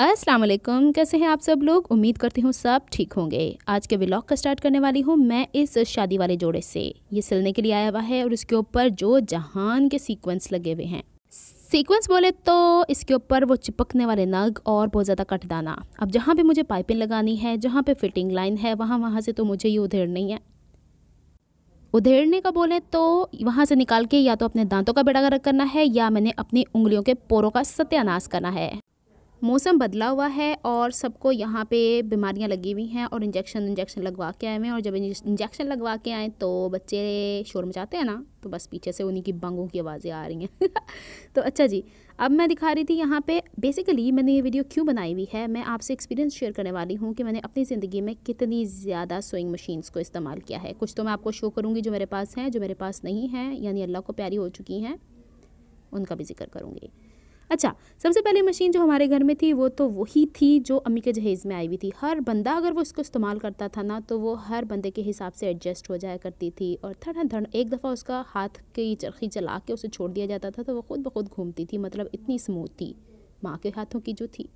अस्सलाम वालेकुम कैसे हैं आप सब लोग उम्मीद करती हूँ सब ठीक होंगे आज के ब्लॉग का स्टार्ट करने वाली हूँ मैं इस शादी वाले जोड़े से ये सिलने के लिए आया हुआ है और इसके ऊपर जो जहान के सीक्वेंस लगे हुए हैं सीक्वेंस बोले तो इसके ऊपर वो चिपकने वाले नग और बहुत ज़्यादा कटदाना अब जहाँ पे मुझे पाइपिंग लगानी है जहाँ पे फिटिंग लाइन है वहाँ वहाँ से तो मुझे ये उधेड़नी है उधेड़ने का बोले तो वहाँ से निकाल के या तो अपने दांतों का बेड़ा गर्क करना है या मैंने अपनी उंगलियों के पोरों का सत्यानाश करना है मौसम बदला हुआ है और सबको यहाँ पे बीमारियाँ लगी हुई हैं और इंजेक्शन इंजेक्शन लगवा के आए हुए हैं और जब इंजेक्शन लगवा के आए तो बच्चे शोर मचाते हैं ना तो बस पीछे से उन्हीं की बंगों की आवाज़ें आ रही हैं तो अच्छा जी अब मैं दिखा रही थी यहाँ पे बेसिकली मैंने ये वीडियो क्यों बनाई हुई है मैं आपसे एक्सपीरियंस शेयर करने वाली हूँ कि मैंने अपनी ज़िंदगी में कितनी ज़्यादा सोइंग मशीन्स को इस्तेमाल किया है कुछ तो मैं आपको शो करूँगी जो मेरे पास हैं जो मेरे पास नहीं हैं यानी अल्लाह को प्यारी हो चुकी हैं उनका भी जिक्र करूँगी अच्छा सबसे पहले मशीन जो हमारे घर में थी वो तो वही थी जो अम्मी के जहेज़ में आई हुई थी हर बंदा अगर वो इसको इस्तेमाल करता था ना तो वो हर बंदे के हिसाब से एडजस्ट हो जाया करती थी और थड़ धड़ एक दफ़ा उसका हाथ की चरखी चला के उसे छोड़ दिया जाता था तो वो खुद ब खुद घूमती थी मतलब इतनी स्मूथ थी माँ के हाथों की जो थी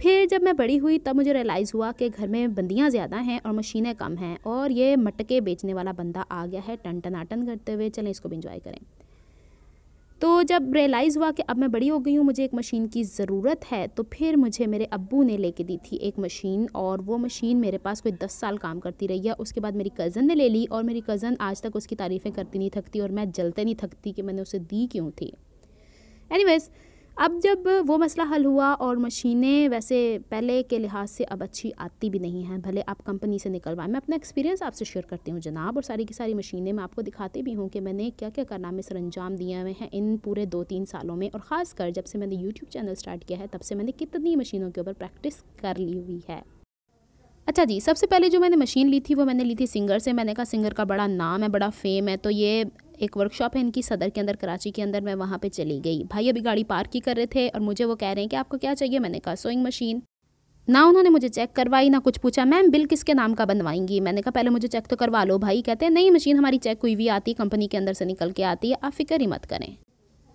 फिर जब मैं बड़ी हुई तब मुझे रियलाइज़ हुआ कि घर में बंदियाँ ज़्यादा हैं और मशीनें कम हैं और ये मटके बेचने वाला बंदा आ गया है टन टनाटन करते हुए चलें इसको भी इंजॉय करें तो जब रियलाइज़ हुआ कि अब मैं बड़ी हो गई हूँ मुझे एक मशीन की ज़रूरत है तो फिर मुझे मेरे अब्बू ने लेके दी थी एक मशीन और वो मशीन मेरे पास कोई दस साल काम करती रही है उसके बाद मेरी कज़न ने ले ली और मेरी कज़न आज तक उसकी तारीफ़ें करती नहीं थकती और मैं जलते नहीं थकती कि मैंने उसे दी क्यों थी वेज़ अब जब वो मसला हल हुआ और मशीनें वैसे पहले के लिहाज से अब अच्छी आती भी नहीं हैं भले आप कंपनी से निकलवाएं मैं अपना एक्सपीरियंस आपसे शेयर करती हूँ जनाब और सारी की सारी मशीनें मैं आपको दिखाती भी हूँ कि मैंने क्या क्या कारनामे सर अंजाम दिए हुए हैं इन पूरे दो तीन सालों में और ख़ास जब से मैंने यूट्यूब चैनल स्टार्ट किया है तब से मैंने कितनी मशीनों के ऊपर प्रैक्टिस कर ली हुई है अच्छा जी सबसे पहले जो मैंने मशीन ली थी वो मैंने ली थी सिंगर से मैंने कहा सिंगर का बड़ा नाम है बड़ा फेम है तो ये एक वर्कशॉप है इनकी सदर के अंदर कराची के अंदर मैं वहाँ पर चली गई भाई अभी गाड़ी पार्क ही कर रहे थे और मुझे वो कह रहे हैं कि आपको क्या चाहिए मैंने कहा सोइंग मशीन ना उन्होंने मुझे चेक करवाई ना कुछ पूछा मैम बिल किसके नाम का बनवाएंगी मैंने कहा पहले मुझे चेक तो करवा लो भाई कहते हैं नहीं मशीन हमारी चेक हुई हुई आती कंपनी के अंदर से निकल के आती है आप फिक्र ही मत करें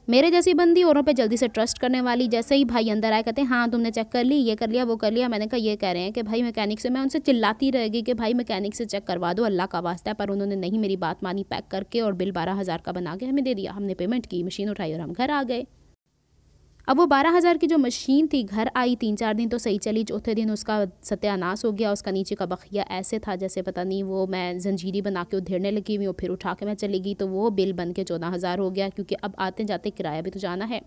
मेरे जैसी बंदी औरों पे जल्दी से ट्रस्ट करने वाली जैसे ही भाई अंदर आए कहते हैं हाँ तुमने चेक कर ली ये कर लिया वो कर लिया मैंने कहा ये कह रहे हैं कि भाई मैकेनिक से मैं उनसे चिल्लाती रहेगी कि भाई मैकेनिक से चेक करवा दो अल्लाह का वास्ता है पर उन्होंने नहीं मेरी बात मानी पैक करके और बिल बारह हज़ार का बना के हमें दे दिया हमने पेमेंट की मशीन उठाई और हम घर आ गए अब वो बारह हज़ार की जो मशीन थी घर आई तीन चार दिन तो सही चली चौथे दिन उसका सत्यानाश हो गया उसका नीचे का बखिया ऐसे था जैसे पता नहीं वो मैं जंजीरी बना के उधेड़ने लगी हुई और फिर उठा के मैं चली गई तो वो बिल बन के चौदह हज़ार हो गया क्योंकि अब आते जाते किराया भी तो जाना है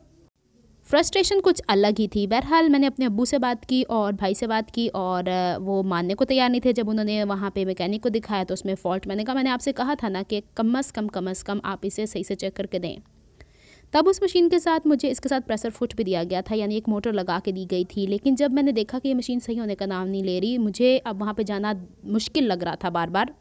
फ्रस्ट्रेशन कुछ अलग ही थी बहरहाल मैंने अपने अबू से बात की और भाई से बात की और वो मानने को तैयार नहीं थे जब उन्होंने वहाँ पे मैकेनिक को दिखाया तो उसमें फॉल्ट मैंने कहा मैंने आपसे कहा था ना कि कम अज़ कम कम अज़ कम आप इसे सही से चेक करके दें तब उस मशीन के साथ मुझे इसके साथ प्रेशर फुट भी दिया गया था यानी एक मोटर लगा के दी गई थी लेकिन जब मैंने देखा कि ये मशीन सही होने का नाम नहीं ले रही मुझे अब वहाँ पर जाना मुश्किल लग रहा था बार बार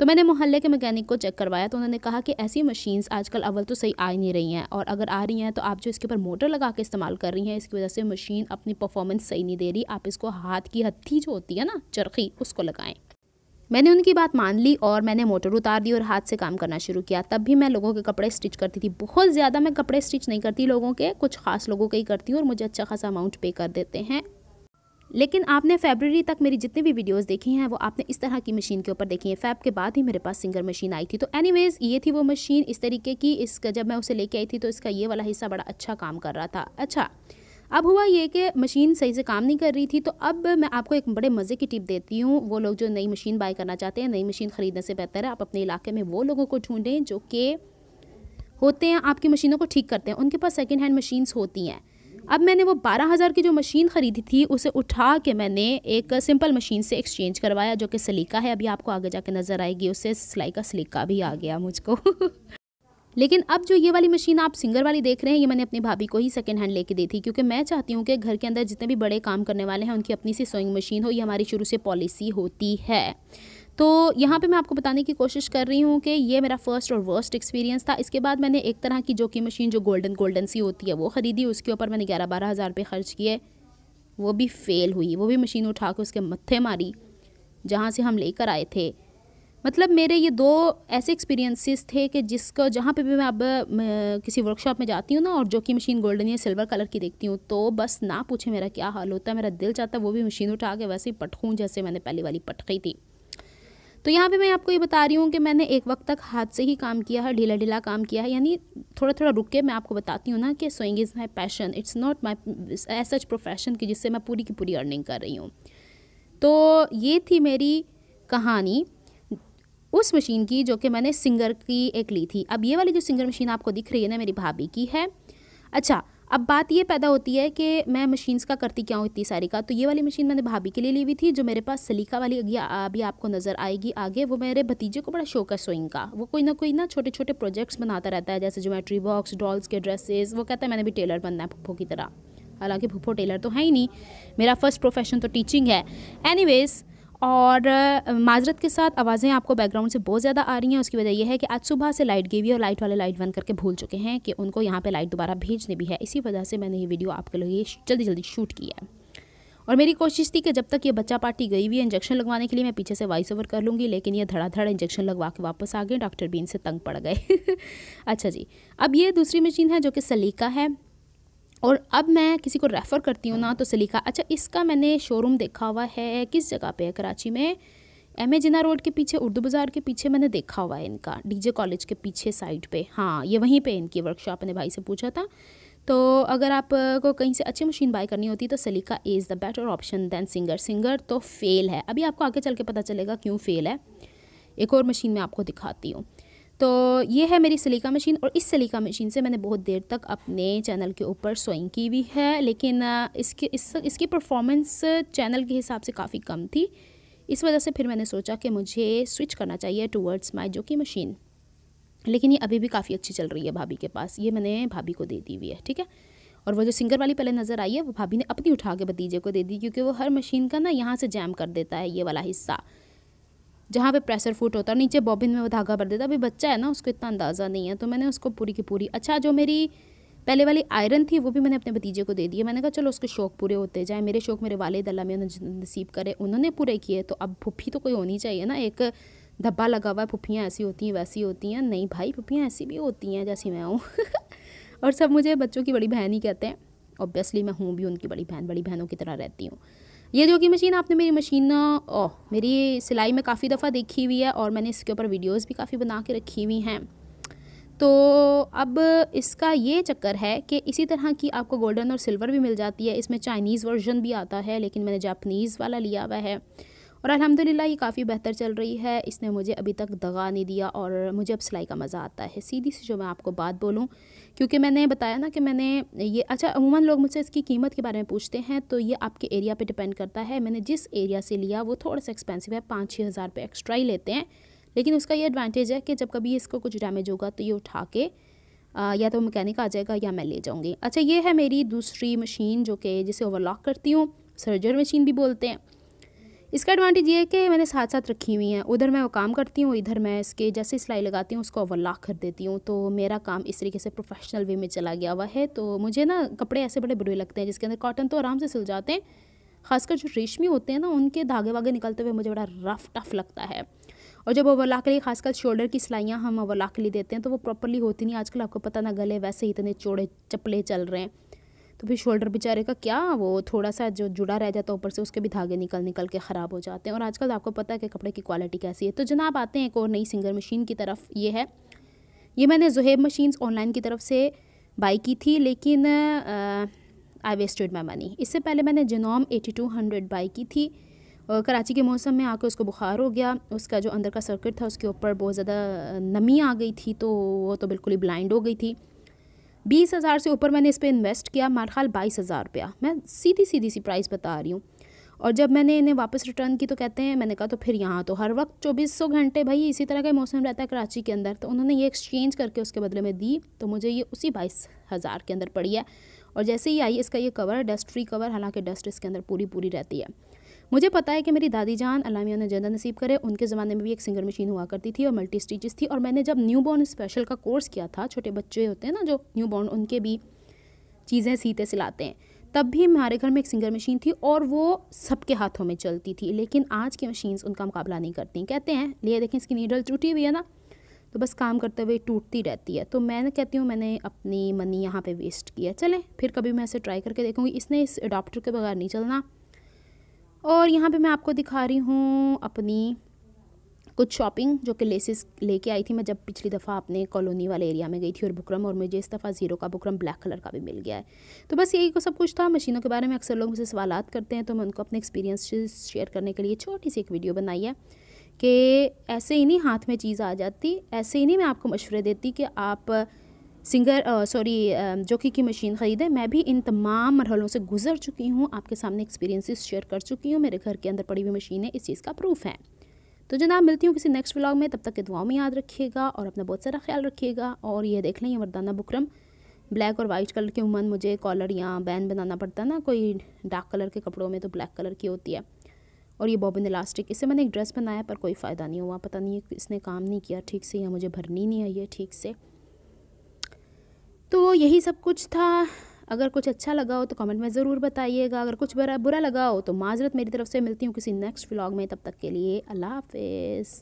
तो मैंने मोहल्ले के मैकेनिक को चेक करवाया तो उन्होंने कहा कि ऐसी मशीन्स आजकल अव्वल तो सही आ ही नहीं रही हैं और अगर आ रही हैं तो आप जो इसके ऊपर मोटर लगा के इस्तेमाल कर रही हैं इसकी वजह से मशीन अपनी परफॉर्मेंस सही नहीं दे रही आप इसको हाथ की हत्थी जो होती है ना चरखी उसको लगाएं मैंने उनकी बात मान ली और मैंने मोटर उतार दी और हाथ से काम करना शुरू किया तब भी मैं लोगों के कपड़े स्टिच करती थी बहुत ज़्यादा मैं कपड़े स्टिच नहीं करती लोगों के कुछ खास लोगों के ही करती हूँ और मुझे अच्छा खासा अमाउंट पे कर देते हैं लेकिन आपने फेबररी तक मेरी जितनी भी वीडियोस देखी हैं वो आपने इस तरह की मशीन के ऊपर देखी है फैब के बाद ही मेरे पास सिंगर मशीन आई थी तो एनीवेज ये थी वो मशीन इस तरीके की इसका जब मैं उसे लेके आई थी तो इसका ये वाला हिस्सा बड़ा अच्छा काम कर रहा था अच्छा अब हुआ ये कि मशीन सही से काम नहीं कर रही थी तो अब मैं आपको एक बड़े मज़े की टिप देती हूँ वो लोग जो नई मशीन बाय करना चाहते हैं नई मशीन ख़रीदने से बेहतर है आप अपने इलाके में वो लोगों को ढूंढें जो कि होते हैं आपकी मशीनों को ठीक करते हैं उनके पास सेकेंड हैंड मशीन्स होती हैं अब मैंने वो बारह हज़ार की जो मशीन ख़रीदी थी उसे उठा के मैंने एक सिंपल मशीन से एक्सचेंज करवाया जो कि सलीका है अभी आपको आगे जाके नज़र आएगी उससे सिलाई का सलीका भी आ गया मुझको लेकिन अब जो ये वाली मशीन आप सिंगर वाली देख रहे हैं ये मैंने अपनी भाभी को ही सेकेंड हैंड लेके दी थी क्योंकि मैं चाहती हूँ कि घर के अंदर जितने भी बड़े काम करने वाले हैं उनकी अपनी सी सोइंग मशीन हो ये हमारी शुरू से पॉलिसी होती है तो यहाँ पे मैं आपको बताने की कोशिश कर रही हूँ कि ये मेरा फर्स्ट और वर्स्ट एक्सपीरियंस था इसके बाद मैंने एक तरह की जो कि मशीन जो गोल्डन गोल्डन सी होती है वो ख़रीदी उसके ऊपर मैंने ग्यारह बारह हज़ार रुपये खर्च किए वो भी फ़ेल हुई वो भी मशीन उठा के उसके मत्थे मारी जहाँ से हम लेकर आए थे मतलब मेरे ये दो ऐसे एक्सपीरियंसेस थे कि जिसको जहाँ पे भी मैं अब किसी वर्कशॉप में जाती हूँ ना और जो कि मशीन गोल्डन या सिल्वर कलर की देखती हूँ तो बस ना पूछे मेरा क्या हाल होता है मेरा दिल चाहता है वो भी मशीन उठा के वैसे ही पटकूँ जैसे मैंने पहली वाली पटकी थी तो यहाँ पे मैं आपको ये बता रही हूँ कि मैंने एक वक्त तक हाथ से ही काम किया है ढीला ढीला काम किया है यानी थोड़ा थोड़ा रुक के मैं आपको बताती हूँ ना कि sewing is my passion it's not my as such profession की जिससे मैं पूरी की पूरी अर्निंग कर रही हूँ तो ये थी मेरी कहानी उस मशीन की जो कि मैंने सिंगर की एक ली थी अब ये वाली जो सिंगर मशीन आपको दिख रही है ना मेरी भाभी की है अच्छा अब बात ये पैदा होती है कि मैं मशीन्स का करती क्या हूँ इतनी सारी का तो ये वाली मशीन मैंने भाभी के लिए ली हुई थी जो मेरे पास सलीका वाली अभी आपको नज़र आएगी आगे वो मेरे भतीजे को बड़ा शौक है सोइंग का वो कोई ना कोई ना छोटे छोटे प्रोजेक्ट्स बनाता रहता है जैसे ज्योमेट्री बॉक्स डॉल्स के ड्रेसेस वो कहता है मैंने भी टेलर बनना है भुप्पो की तरह हालांकि भुप्पो टेलर तो है ही नहीं मेरा फर्स्ट प्रोफेशन तो टीचिंग है एनी और माजरत के साथ आवाज़ें आपको बैकग्राउंड से बहुत ज़्यादा आ रही हैं उसकी वजह यह है कि आज सुबह से लाइट गई हुई और लाइट वाले लाइट बंद करके भूल चुके हैं कि उनको यहाँ पे लाइट दोबारा भेजने भी है इसी वजह से मैंने ये वीडियो आपके लिए जल्दी जल्दी शूट की है और मेरी कोशिश थी कि जब तक ये बच्चा पार्टी गई हुई है इंजेक्शन लगवाने के लिए मैं पीछे से वॉइस ओवर कर लूँगी लेकिन ये धड़ाधड़ इंजेक्शन लगवा के वापस आ गए डॉक्टर भी इनसे तंग पड़ गए अच्छा जी अब ये दूसरी मशीन है जो कि सलीका है और अब मैं किसी को रेफ़र करती हूँ ना तो सलीका अच्छा इसका मैंने शोरूम देखा हुआ है किस जगह पे है कराची में एम ए जिना रोड के पीछे उर्दू बाज़ार के पीछे मैंने देखा हुआ है इनका डीजे कॉलेज के पीछे साइड पे हाँ ये वहीं पे इनकी वर्कशॉप ने भाई से पूछा था तो अगर आपको कहीं से अच्छी मशीन बाई करनी होती तो सलीका is the better option than singer singer तो फेल है अभी आपको आगे चल के पता चलेगा क्यों फेल है एक और मशीन मैं आपको दिखाती हूँ तो ये है मेरी सलीका मशीन और इस सलीका मशीन से मैंने बहुत देर तक अपने चैनल के ऊपर सोइंग की हुई है लेकिन इसके इस इसकी परफॉर्मेंस चैनल के हिसाब से काफ़ी कम थी इस वजह से फिर मैंने सोचा कि मुझे स्विच करना चाहिए टूवर्ड्स माई जो की मशीन लेकिन ये अभी भी काफ़ी अच्छी चल रही है भाभी के पास ये मैंने भाभी को दे दी हुई है ठीक है और वो जो सिंगर वाली पहले नज़र आई है वो भाभी ने अपनी उठा के भतीजे को दे दी क्योंकि वो हर मशीन का ना यहाँ से जैम कर देता है ये वाला हिस्सा जहाँ पे प्रेशर फूट होता है नीचे बॉबिन में वो धागा भर देता अभी बच्चा है ना उसको इतना अंदाज़ा नहीं है तो मैंने उसको पूरी की पूरी अच्छा जो मेरी पहले वाली आयरन थी वो भी मैंने अपने भतीजे को दे दी है मैंने कहा चलो उसके शौक पूरे होते जाए मेरे शौक मेरे वाले अल्लाह में नसीब करे उन्होंने पूरे किए तो अब फुफी तो कोई होनी चाहिए ना एक धब्बा लगा हुआ है फुफियाँ ऐसी होती हैं वैसी होती हैं नहीं भाई भुप्पियाँ ऐसी भी होती हैं जैसी मैं हूँ और सब मुझे बच्चों की बड़ी बहन ही कहते हैं ऑब्वियसली मैं हूँ भी उनकी बड़ी बहन बड़ी बहनों की तरह रहती हूँ ये जो कि मशीन आपने मेरी मशीन ओह मेरी सिलाई में काफ़ी दफ़ा देखी हुई है और मैंने इसके ऊपर वीडियोस भी काफ़ी बना के रखी हुई हैं तो अब इसका ये चक्कर है कि इसी तरह की आपको गोल्डन और सिल्वर भी मिल जाती है इसमें चाइनीज़ वर्जन भी आता है लेकिन मैंने जापनीज़ वाला लिया हुआ है और अलहमदिल्ला ये काफ़ी बेहतर चल रही है इसने मुझे अभी तक दगा नहीं दिया और मुझे अब सिलाई का मज़ा आता है सीधी सी जो मैं आपको बात बोलूँ क्योंकि मैंने बताया ना कि मैंने ये अच्छा अमूमन लोग मुझसे इसकी कीमत के बारे में पूछते हैं तो ये आपके एरिया पर डिपेंड करता है मैंने जिस एरिया से लिया वो थोड़ा सा एक्सपेंसिव है पाँच छः हज़ार रुपये एक्स्ट्रा ही लेते हैं लेकिन उसका ये एडवांटेज है कि जब कभी इसको कुछ डैमेज होगा तो ये उठा के आ, या तो मैकेनिक आ जाएगा या मैं ले जाऊँगी अच्छा ये है मेरी दूसरी मशीन जो कि जिसे ओवरलॉक करती हूँ सर्जर मशीन भी बोलते हैं इसका एडवांटेज ये है कि मैंने साथ साथ रखी हुई हैं उधर मैं वो काम करती हूँ इधर मैं इसके जैसे सिलाई लगाती हूँ उसको ओवरलॉक कर देती हूँ तो मेरा काम इस तरीके से प्रोफेशनल वे में चला गया हुआ है तो मुझे ना कपड़े ऐसे बड़े बुरे लगते हैं जिसके अंदर कॉटन तो आराम से सिल जाते हैं खासकर जो रेशमी होते हैं ना उनके धागे वागे निकलते हुए मुझे बड़ा रफ टफ लगता है और जब ओवरलॉक के लिए खासकर शोल्डर की सिलाइयाँ हम ओवरलॉक के लिए देते हैं तो वो प्रॉपरली होती नहीं आजकल आपको पता ना गले वैसे ही इतने चौड़े चपले चल रहे हैं तो फिर शोल्डर बेचारे का क्या वो थोड़ा सा जो जुड़ा रह जाता है ऊपर से उसके भी धागे निकल निकल के ख़राब हो जाते हैं और आजकल आपको पता है कि कपड़े की क्वालिटी कैसी है तो जनाब आते हैं एक और नई सिंगर मशीन की तरफ ये है ये मैंने जहेब मशीन्स ऑनलाइन की तरफ से बाई की थी लेकिन आई वेस्टेड माई मनी इससे पहले मैंने Janome eighty two hundred buy की थी और कराची के मौसम में आकर उसको बुखार हो गया उसका जो अंदर का सर्किट था उसके ऊपर बहुत ज़्यादा नमी आ गई थी तो वो तो बिल्कुल ही ब्लाइंड हो गई थी बीस हज़ार से ऊपर मैंने इस पर इन्वेस्ट किया मेरे ख्याल बाईस हज़ार रुपया मैं सीधी सीधी सी प्राइस बता रही हूँ और जब मैंने इन्हें वापस रिटर्न की तो कहते हैं मैंने कहा तो फिर यहाँ तो हर वक्त चौबीस सौ घंटे भाई इसी तरह का मौसम रहता है कराची के अंदर तो उन्होंने ये एक्सचेंज करके उसके बदले में दी तो मुझे ये उसी बाईस हज़ार के अंदर पड़ी है और जैसे ही आई इसका ये कवर डस्ट फ्री कवर हालांकि डस्ट इसके अंदर पूरी पूरी रहती है मुझे पता है कि मेरी दादी जान अलामिया ने जदा नसीब करे उनके ज़माने में भी एक सिंगर मशीन हुआ करती थी और मल्टी स्टिचेस थी और मैंने जब न्यू बॉर्न स्पेशल का कोर्स किया था छोटे बच्चे होते हैं ना जो न्यू बॉर्न उनके भी चीज़ें सीते सिलाते हैं तब भी हमारे घर में एक सिंगर मशीन थी और वो सबके हाथों में चलती थी लेकिन आज की मशीन्स उनका मुकाबला नहीं करती कहते हैं लिए देखें इसकी नीडल टूटी हुई है ना तो बस काम करते हुए टूटती रहती है तो मैं कहती हूँ मैंने अपनी मनी यहाँ पे वेस्ट किया चलें फिर कभी मैं इसे ट्राई करके देखूँगी इसने इस अडाप्टर के बगैर नहीं चलना और यहाँ पे मैं आपको दिखा रही हूँ अपनी कुछ शॉपिंग जो कि लेसिस लेके आई थी मैं जब पिछली दफ़ा अपने कॉलोनी वाले एरिया में गई थी और बुकरम और मुझे इस दफ़ा ज़ीरो का बुकरम ब्लैक कलर का भी मिल गया है तो बस यही को सब कुछ था मशीनों के बारे में अक्सर लोग मुझसे सवाल करते हैं तो मैं उनको अपने एक्सपीरियंस शेयर करने के लिए छोटी सी एक वीडियो बनाई है कि ऐसे ही नहीं हाथ में चीज़ आ जाती ऐसे ही नहीं मैं आपको मशवरे देती कि आप सिंगर सॉरी जोकी की मशीन ख़रीदे मैं भी इन तमाम मरहलों से गुजर चुकी हूँ आपके सामने एक्सपीरियंसेस शेयर कर चुकी हूँ मेरे घर के अंदर पड़ी हुई मशीन है इस चीज़ का प्रूफ है तो जनाब मिलती हूँ किसी नेक्स्ट व्लॉग में तब तक के दुआओं में याद रखिएगा और अपना बहुत सारा ख्याल रखिएगा और ये देख लें ये मरदाना बुकरम ब्लैक और वाइट कलर के उमन मुझे कॉलर या बैन बनाना पड़ता ना कोई डार्क कलर के कपड़ों में तो ब्लैक कलर की होती है और ये बॉबिन इलास्टिक इससे मैंने एक ड्रेस बनाया पर कोई फ़ायदा नहीं हुआ पता नहीं इसने काम नहीं किया ठीक से या मुझे भरनी नहीं आई है ठीक से तो यही सब कुछ था अगर कुछ अच्छा लगा हो तो कमेंट में ज़रूर बताइएगा अगर कुछ बुरा बुरा लगा हो तो माजरत मेरी तरफ से मिलती हूँ किसी नेक्स्ट व्लॉग में तब तक के लिए अल्लाह हाफिज़